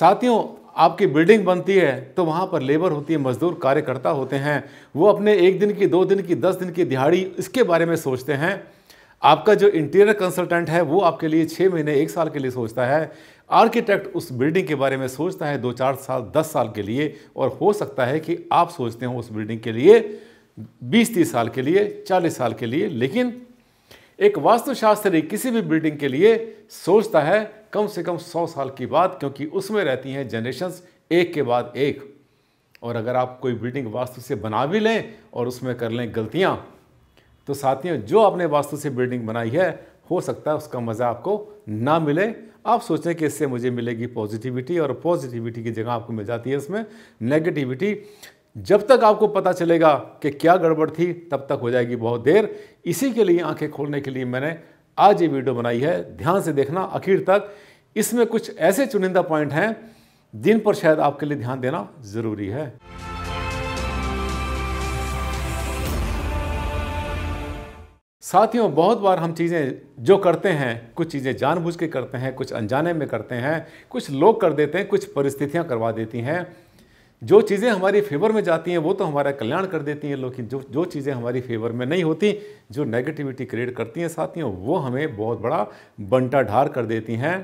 साथियों आपकी बिल्डिंग बनती है तो वहाँ पर लेबर होती है मजदूर कार्यकर्ता होते हैं वो अपने एक दिन की दो दिन की दस दिन की दिहाड़ी इसके बारे में सोचते हैं आपका जो इंटीरियर कंसल्टेंट है वो आपके लिए छः महीने एक साल के लिए सोचता है आर्किटेक्ट उस बिल्डिंग के बारे में सोचता है दो चार साल दस साल के लिए और हो सकता है कि आप सोचते हो उस बिल्डिंग के लिए बीस तीस साल के लिए चालीस साल के लिए लेकिन एक वास्तुशास्त्री किसी भी बिल्डिंग के लिए सोचता है कम से कम सौ साल की बात क्योंकि उसमें रहती हैं जनरेशन एक के बाद एक और अगर आप कोई बिल्डिंग वास्तु से बना भी लें और उसमें कर लें गलतियाँ तो साथियों जो आपने वास्तु से बिल्डिंग बनाई है हो सकता है उसका मज़ा आपको ना मिले आप सोचें कि इससे मुझे मिलेगी पॉजिटिविटी और पॉजिटिविटी की जगह आपको मिल जाती है इसमें नेगेटिविटी जब तक आपको पता चलेगा कि क्या गड़बड़ थी तब तक हो जाएगी बहुत देर इसी के लिए आंखें खोलने के लिए मैंने आज ये वीडियो बनाई है ध्यान से देखना आखिर तक इसमें कुछ ऐसे चुनिंदा पॉइंट हैं जिन पर शायद आपके लिए ध्यान देना ज़रूरी है साथियों बहुत बार हम चीज़ें जो करते हैं कुछ चीज़ें जानबूझ के करते हैं कुछ अनजाने में करते हैं कुछ लोग कर देते हैं कुछ परिस्थितियां करवा देती हैं जो चीज़ें हमारी फेवर में जाती हैं वो तो हमारा कल्याण कर देती हैं लेकिन जो जो चीज़ें हमारी फेवर में नहीं होती जो नेगेटिविटी क्रिएट करती हैं साथियों वो हमें बहुत बड़ा बंटा ढार कर देती हैं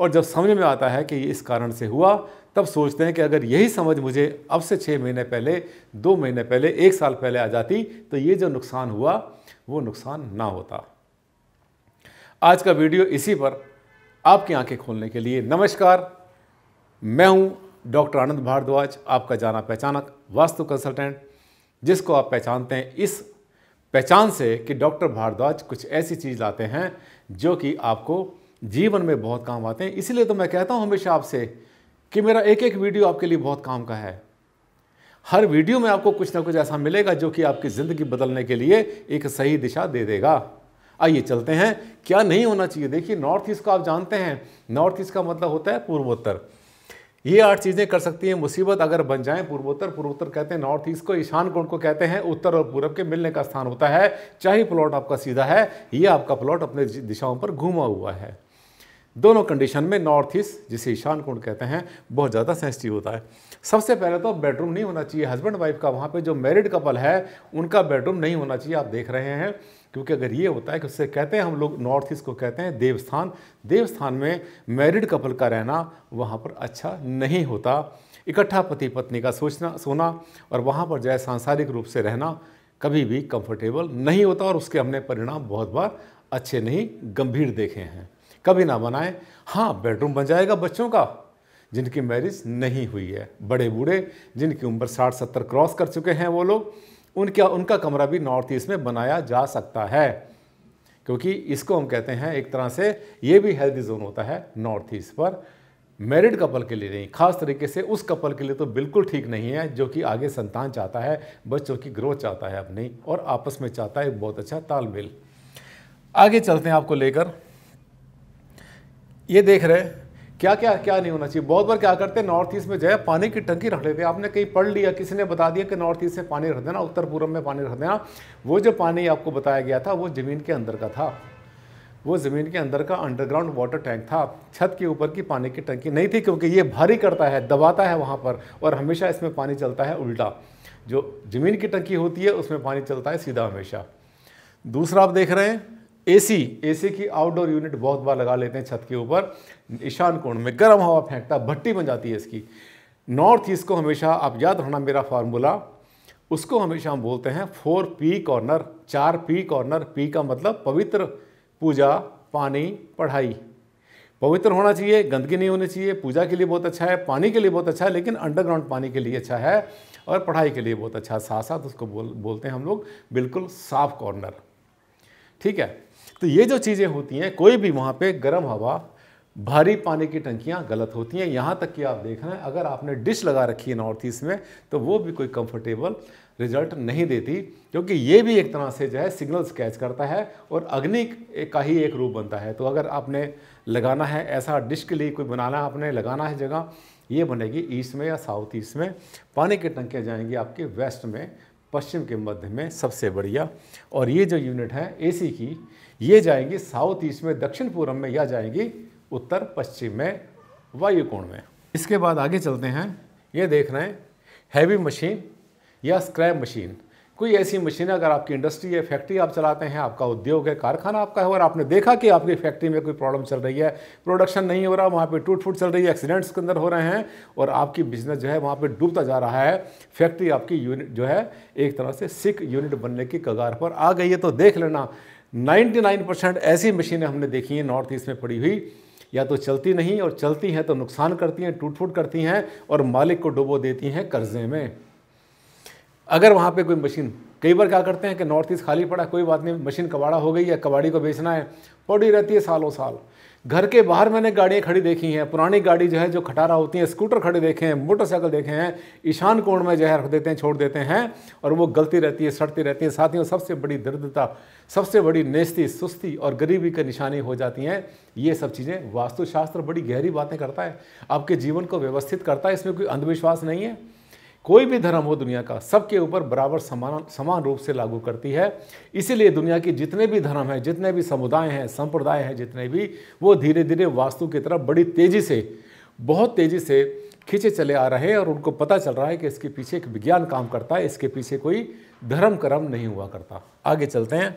और जब समझ में आता है कि ये इस कारण से हुआ तब सोचते हैं कि अगर यही समझ मुझे अब से छः महीने पहले दो महीने पहले एक साल पहले आ जाती तो ये जो नुकसान हुआ वो नुकसान ना होता आज का वीडियो इसी पर आपकी आंखें खोलने के लिए नमस्कार मैं हूं डॉक्टर आनंद भारद्वाज आपका जाना पहचानक वास्तु कंसल्टेंट जिसको आप पहचानते हैं इस पहचान से कि डॉक्टर भारद्वाज कुछ ऐसी चीज़ लाते हैं जो कि आपको जीवन में बहुत काम आते हैं इसीलिए तो मैं कहता हूं हमेशा आपसे कि मेरा एक एक वीडियो आपके लिए बहुत काम का है हर वीडियो में आपको कुछ ना कुछ ऐसा मिलेगा जो कि आपकी ज़िंदगी बदलने के लिए एक सही दिशा दे देगा आइए चलते हैं क्या नहीं होना चाहिए देखिए नॉर्थ ईस्ट को आप जानते हैं नॉर्थ ईस्ट का मतलब होता है पूर्वोत्तर ये आठ चीज़ें कर सकती हैं मुसीबत अगर बन जाए पूर्वोत्तर पूर्वोत्तर कहते हैं नॉर्थ ईस्ट को ईशान कोण को कहते हैं उत्तर और पूर्व के मिलने का स्थान होता है चाहे प्लॉट आपका सीधा है ये आपका प्लॉट अपने दिशाओं पर घूमा हुआ है दोनों कंडीशन में नॉर्थ ईस्ट जिसे ईशान कोण कहते हैं बहुत ज़्यादा सेंसिटिव होता है सबसे पहले तो बेडरूम नहीं होना चाहिए हस्बैंड वाइफ का वहाँ पे जो मैरिड कपल है उनका बेडरूम नहीं होना चाहिए आप देख रहे हैं क्योंकि अगर ये होता है कि उससे कहते हैं हम लोग नॉर्थ ईस्ट को कहते हैं देवस्थान देवस्थान में मैरिड कपल का रहना वहाँ पर अच्छा नहीं होता इकट्ठा पति पत्नी का सोचना सोना और वहाँ पर जो है सांसारिक रूप से रहना कभी भी कंफर्टेबल नहीं होता और उसके हमने परिणाम बहुत बार अच्छे नहीं गंभीर देखे हैं कभी ना बनाएं हाँ बेडरूम बन जाएगा बच्चों का जिनकी मैरिज नहीं हुई है बड़े बूढ़े जिनकी उम्र साठ सत्तर क्रॉस कर चुके हैं वो लोग उनका उनका कमरा भी नॉर्थ ईस्ट में बनाया जा सकता है क्योंकि इसको हम कहते हैं एक तरह से ये भी हेल्दी जोन होता है नॉर्थ ईस्ट पर मैरिड कपल के लिए नहीं खास तरीके से उस कपल के लिए तो बिल्कुल ठीक नहीं है जो कि आगे संतान चाहता है बच्चों की ग्रोथ चाहता है अपनी और आपस में चाहता है एक बहुत अच्छा तालमेल आगे चलते हैं आपको लेकर ये देख रहे हैं क्या क्या क्या नहीं होना चाहिए बहुत बार क्या करते हैं नॉर्थ ईस्ट में जो है पानी की टंकी रख लेते हैं आपने कहीं पढ़ लिया किसी ने बता दिया कि नॉर्थ ईस्ट में पानी रख देना उत्तर पूर्व में पानी रख देना वो जो पानी आपको बताया गया था वो ज़मीन के अंदर का था वो ज़मीन के अंदर का अंडरग्राउंड वाटर टैंक था छत के ऊपर की पानी की टंकी नहीं थी क्योंकि ये भारी करता है दबाता है वहाँ पर और हमेशा इसमें पानी चलता है उल्टा जो ज़मीन की टंकी होती है उसमें पानी चलता है सीधा हमेशा दूसरा आप देख रहे हैं एसी एसी की आउटडोर यूनिट बहुत बार लगा लेते हैं छत के ऊपर ईशान कोण में गर्म हवा फेंकता भट्टी बन जाती है इसकी नॉर्थ ईस्ट को हमेशा आप याद रखना मेरा फार्मूला उसको हमेशा हम बोलते हैं फोर पी कॉर्नर चार पी कॉर्नर पी का मतलब पवित्र पूजा पानी पढ़ाई पवित्र होना चाहिए गंदगी नहीं होनी चाहिए पूजा के लिए बहुत अच्छा है पानी के लिए बहुत अच्छा है लेकिन अंडरग्राउंड पानी के लिए अच्छा है और पढ़ाई के लिए बहुत अच्छा साथ साथ उसको बोल बोलते हैं हम लोग बिल्कुल साफ कॉर्नर ठीक है तो ये जो चीज़ें होती हैं कोई भी वहाँ पे गर्म हवा भारी पानी की टंकियाँ गलत होती हैं यहाँ तक कि आप देख रहे हैं अगर आपने डिश लगा रखी है नॉर्थ ईस्ट में तो वो भी कोई कंफर्टेबल रिजल्ट नहीं देती क्योंकि ये भी एक तरह से जो है सिग्नल्स कैच करता है और अग्नि का ही एक रूप बनता है तो अगर आपने लगाना है ऐसा डिश के लिए कोई बनाना है आपने लगाना है जगह ये बनेगी ईस्ट में या साउथ ईस्ट में पानी की टंकियाँ जाएंगी आपके वेस्ट में पश्चिम के मध्य में सबसे बढ़िया और ये जो यूनिट है एसी की ये जाएंगी साउथ ईस्ट में दक्षिण पूर्व में या जाएंगी उत्तर पश्चिम में वायुकोण में इसके बाद आगे चलते हैं ये देख रहे हैं हैवी मशीन या स्क्रैप मशीन कोई ऐसी मशीन अगर आपकी इंडस्ट्री है फैक्ट्री आप चलाते हैं आपका उद्योग है कारखाना आपका है और आपने देखा कि आपकी फैक्ट्री में कोई प्रॉब्लम चल रही है प्रोडक्शन नहीं हो रहा वहाँ पे टूट फूट चल रही है एक्सीडेंट्स के अंदर हो रहे हैं और आपकी बिजनेस जो है वहाँ पे डूबता जा रहा है फैक्ट्री आपकी यूनिट जो है एक तरह से सिक यूनिट बनने की कगार पर आ गई है तो देख लेना नाइन्टी ऐसी मशीनें हमने देखी हैं नॉर्थ ईस्ट में पड़ी हुई या तो चलती नहीं और चलती हैं तो नुकसान करती हैं टूट फूट करती हैं और मालिक को डुबो देती हैं कर्जे में अगर वहाँ पे कोई मशीन कई बार क्या करते हैं कि नॉर्थ ईस्ट खाली पड़ा कोई बात नहीं मशीन कबाड़ा हो गई है कबाड़ी को बेचना है पड़ी रहती है सालों साल घर के बाहर मैंने गाड़ियाँ खड़ी देखी हैं पुरानी गाड़ी जो है जो खटारा होती है स्कूटर खड़े देखे हैं मोटरसाइकिल देखे हैं ईशान कोण में जो है रख देते हैं छोड़ देते हैं और वो गलती रहती है सड़ती रहती है साथियों सबसे बड़ी दर्दता सबसे बड़ी नेस्ती सुस्ती और गरीबी की निशानी हो जाती हैं ये सब चीज़ें वास्तुशास्त्र बड़ी गहरी बातें करता है आपके जीवन को व्यवस्थित करता है इसमें कोई अंधविश्वास नहीं है कोई भी धर्म हो दुनिया का सबके ऊपर बराबर समान समान रूप से लागू करती है इसीलिए दुनिया के जितने भी धर्म हैं जितने भी समुदाय हैं संप्रदाय हैं जितने भी वो धीरे धीरे वास्तु की तरफ बड़ी तेज़ी से बहुत तेज़ी से खींचे चले आ रहे हैं और उनको पता चल रहा है कि इसके पीछे एक विज्ञान काम करता है इसके पीछे कोई धर्म कर्म नहीं हुआ करता आगे चलते हैं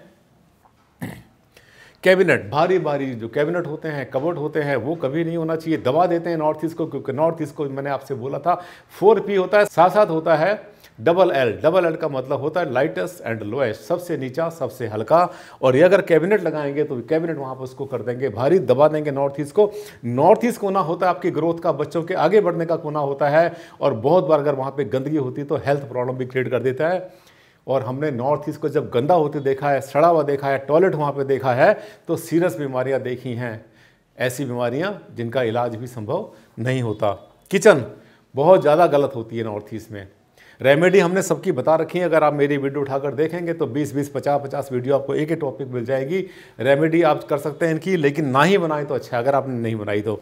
कैबिनेट भारी भारी जो कैबिनेट होते हैं कवर्ड होते हैं वो कभी नहीं होना चाहिए दबा देते हैं नॉर्थ ईस्ट को क्योंकि नॉर्थ ईस्ट को मैंने आपसे बोला था फोर पी होता है साथ साथ होता है डबल एल डबल एल का मतलब होता है लाइटेस्ट एंड लोएस्ट सबसे नीचा सबसे हल्का और ये अगर कैबिनेट लगाएंगे तो कैबिनेट वहाँ पर उसको कर देंगे भारी दबा देंगे नॉर्थ ईस्ट को नॉर्थ ईस्ट कोना होता है आपकी ग्रोथ का बच्चों के आगे बढ़ने का कोना होता है और बहुत बार अगर वहाँ पर गंदगी होती है तो हेल्थ प्रॉब्लम भी क्रिएट कर देता है और हमने नॉर्थ ईस्ट को जब गंदा होते देखा है सड़ा हुआ देखा है टॉयलेट वहाँ पे देखा है तो सीरियस बीमारियाँ देखी हैं ऐसी बीमारियाँ जिनका इलाज भी संभव नहीं होता किचन बहुत ज़्यादा गलत होती है नॉर्थ ईस्ट में रेमेडी हमने सबकी बता रखी है अगर आप मेरी वीडियो उठाकर देखेंगे तो 20 20 50 50 वीडियो आपको एक ही टॉपिक मिल जाएगी रेमेडी आप कर सकते हैं इनकी लेकिन ना ही बनाए तो अच्छा अगर आपने नहीं बनाई तो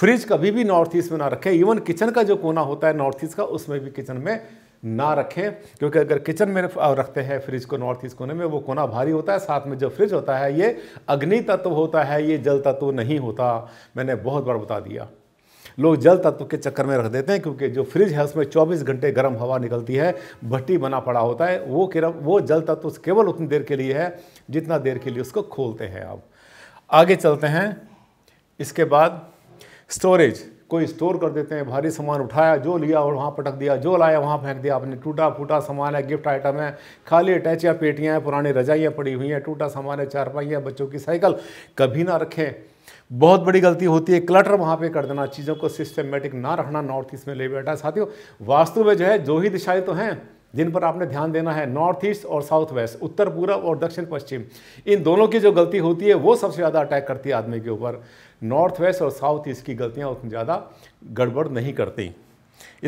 फ्रिज कभी भी नॉर्थ ईस्ट में ना रखें इवन किचन का जो कोना होता है नॉर्थ ईस्ट का उसमें भी किचन में ना रखें क्योंकि अगर किचन में रखते हैं फ्रिज को नॉर्थ ईस्ट कोने में वो कोना भारी होता है साथ में जो फ्रिज होता है ये अग्नि तत्व होता है ये जल तत्व नहीं होता मैंने बहुत बार बता दिया लोग जल तत्व के चक्कर में रख देते हैं क्योंकि जो फ्रिज है उसमें 24 घंटे गर्म हवा निकलती है भट्टी बना पड़ा होता है वो केवल वो जल तत्व केवल उतनी देर के लिए है जितना देर के लिए उसको खोलते हैं आप आगे चलते हैं इसके बाद स्टोरेज कोई स्टोर कर देते हैं भारी सामान उठाया जो लिया और वहाँ पटक दिया जो लाया वहाँ फेंक दिया आपने टूटा फूटा सामान है गिफ्ट आइटम है खाली अटैचियाँ पेटियाँ हैं पुरानी रजाइयाँ पड़ी हुई हैं टूटा सामान है चारपाइयाँ बच्चों की साइकिल कभी ना रखें बहुत बड़ी गलती होती है क्लटर वहाँ पे कर देना चीज़ों को सिस्टमेटिक ना रखना नॉर्थ ईस्ट में ले बैठा साथियों वास्तु में जो है जो ही दिशाएं तो हैं जिन पर आपने ध्यान देना है नॉर्थ ईस्ट और साउथ वेस्ट उत्तर पूर्व और दक्षिण पश्चिम इन दोनों की जो गलती होती है वो सबसे ज़्यादा अटैक करती है आदमी के ऊपर नॉर्थ वेस्ट और साउथ ईस्ट की गलतियाँ उतनी ज़्यादा गड़बड़ नहीं करती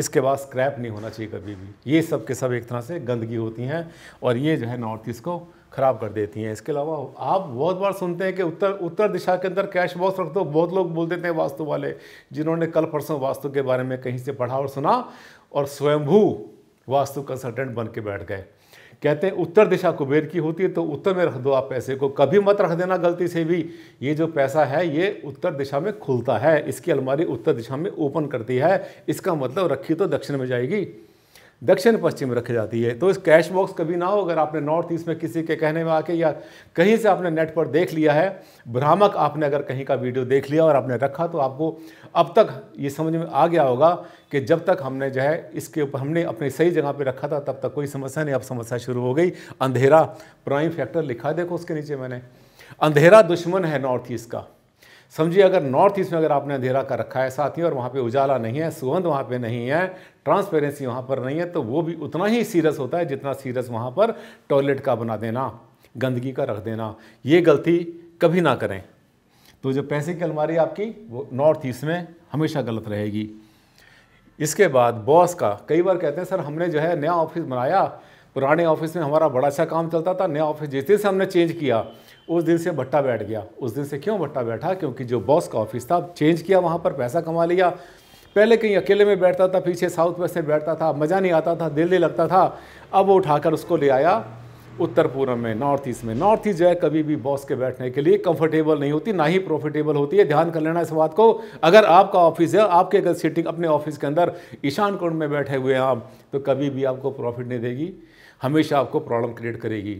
इसके बाद स्क्रैप नहीं होना चाहिए कभी भी ये सब के सब एक तरह से गंदगी होती हैं और ये जो है नॉर्थ ईस्ट को ख़राब कर देती हैं इसके अलावा आप बहुत बार सुनते हैं कि उत्तर उत्तर दिशा के अंदर कैश बॉक्स रख दो बहुत लोग बोल देते हैं वास्तु वाले जिन्होंने कल परसों वास्तु के बारे में कहीं से पढ़ा और सुना और स्वयंभू वास्तु कंसल्टेंट बन के बैठ गए कहते हैं उत्तर दिशा कुबेर की होती है तो उत्तर में रख दो आप पैसे को कभी मत रख देना गलती से भी ये जो पैसा है ये उत्तर दिशा में खुलता है इसकी अलमारी उत्तर दिशा में ओपन करती है इसका मतलब रखी तो दक्षिण में जाएगी दक्षिण पश्चिम रखी जाती है तो इस कैश बॉक्स कभी ना हो अगर आपने नॉर्थ ईस्ट में किसी के कहने में आके या कहीं से आपने नेट पर देख लिया है भ्रामक आपने अगर कहीं का वीडियो देख लिया और आपने रखा तो आपको अब तक ये समझ में आ गया होगा कि जब तक हमने जो है इसके ऊपर हमने अपने सही जगह पर रखा था तब तक कोई समस्या नहीं अब समस्या शुरू हो गई अंधेरा प्राइम फैक्टर लिखा देखो उसके नीचे मैंने अंधेरा दुश्मन है नॉर्थ ईस्ट का समझिए अगर नॉर्थ ईस्ट में अगर आपने अंधेरा कर रखा है साथ ही और वहाँ पे उजाला नहीं है सुगंध वहाँ पे नहीं है ट्रांसपेरेंसी वहाँ पर नहीं है तो वो भी उतना ही सीरियस होता है जितना सीरियस वहाँ पर टॉयलेट का बना देना गंदगी का रख देना ये गलती कभी ना करें तो जो पैसे की अलमारी आपकी वो नॉर्थ ईस्ट में हमेशा गलत रहेगी इसके बाद बॉस का कई बार कहते हैं सर हमने जो है नया ऑफिस बनाया पुराने ऑफिस में हमारा बड़ा अच्छा काम चलता था नया ऑफिस जैसे से हमने चेंज किया उस दिन से भट्टा बैठ गया उस दिन से क्यों भट्टा बैठा क्योंकि जो बॉस का ऑफिस था चेंज किया वहाँ पर पैसा कमा लिया पहले कहीं अकेले में बैठता था पीछे साउथ वेस्ट में बैठता था मज़ा नहीं आता था दिल नहीं लगता था अब वो उठाकर उसको ले आया उत्तर पूर्व में नॉर्थ ईस्ट में नॉर्थ ईस्ट जो है कभी भी बॉस के बैठने के लिए कंफर्टेबल नहीं होती ना ही प्रॉफिटेबल होती है ध्यान कर लेना इस बात को अगर आपका ऑफिस है आपके अगर सिटिंग अपने ऑफिस के अंदर ईशान कोण में बैठे हुए हैं आप तो कभी भी आपको प्रॉफिट नहीं देगी हमेशा आपको प्रॉब्लम क्रिएट करेगी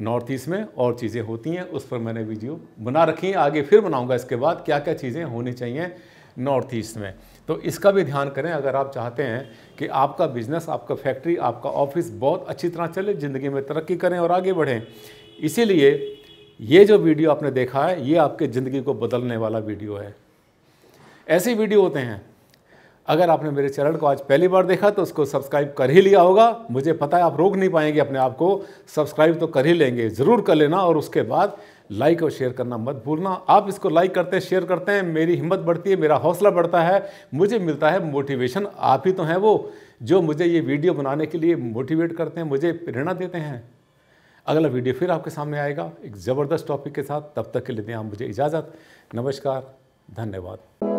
नॉर्थ ईस्ट में और चीज़ें होती हैं उस पर मैंने वीडियो बना रखी है आगे फिर बनाऊंगा इसके बाद क्या क्या चीज़ें होनी चाहिए नॉर्थ ईस्ट में तो इसका भी ध्यान करें अगर आप चाहते हैं कि आपका बिजनेस आपका फैक्ट्री आपका ऑफिस बहुत अच्छी तरह चले ज़िंदगी में तरक्की करें और आगे बढ़ें इसीलिए ये जो वीडियो आपने देखा है ये आपके ज़िंदगी को बदलने वाला वीडियो है ऐसे वीडियो होते हैं अगर आपने मेरे चैनल को आज पहली बार देखा तो उसको सब्सक्राइब कर ही लिया होगा मुझे पता है आप रोक नहीं पाएंगे अपने आप को सब्सक्राइब तो कर ही लेंगे ज़रूर कर लेना और उसके बाद लाइक और शेयर करना मत भूलना आप इसको लाइक करते हैं शेयर करते हैं मेरी हिम्मत बढ़ती है मेरा हौसला बढ़ता है मुझे मिलता है मोटिवेशन आप ही तो हैं वो जो मुझे ये वीडियो बनाने के लिए मोटिवेट करते हैं मुझे प्रेरणा देते हैं अगला वीडियो फिर आपके सामने आएगा एक ज़बरदस्त टॉपिक के साथ तब तक के लिए दें आप मुझे इजाज़त नमस्कार धन्यवाद